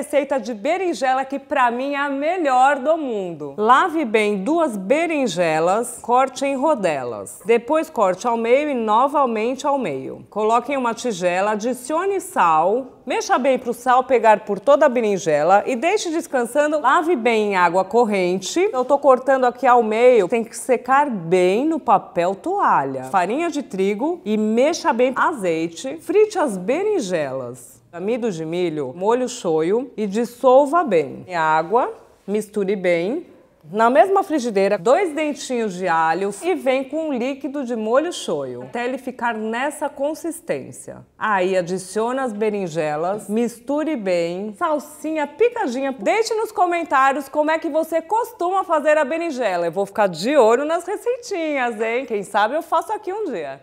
receita de berinjela que para mim é a melhor do mundo. Lave bem duas berinjelas, corte em rodelas. Depois corte ao meio e novamente ao meio. Coloque em uma tigela, adicione sal, Mexa bem para o sal pegar por toda a berinjela e deixe descansando. Lave bem em água corrente. Eu estou cortando aqui ao meio. Tem que secar bem no papel toalha. Farinha de trigo e mexa bem azeite. Frite as berinjelas amido de milho, molho shoyu e dissolva bem. Em água, misture bem. Na mesma frigideira, dois dentinhos de alho e vem com um líquido de molho shoyu, até ele ficar nessa consistência. Aí adiciona as berinjelas, misture bem, salsinha picadinha. Deixe nos comentários como é que você costuma fazer a berinjela. Eu vou ficar de olho nas receitinhas, hein? Quem sabe eu faço aqui um dia.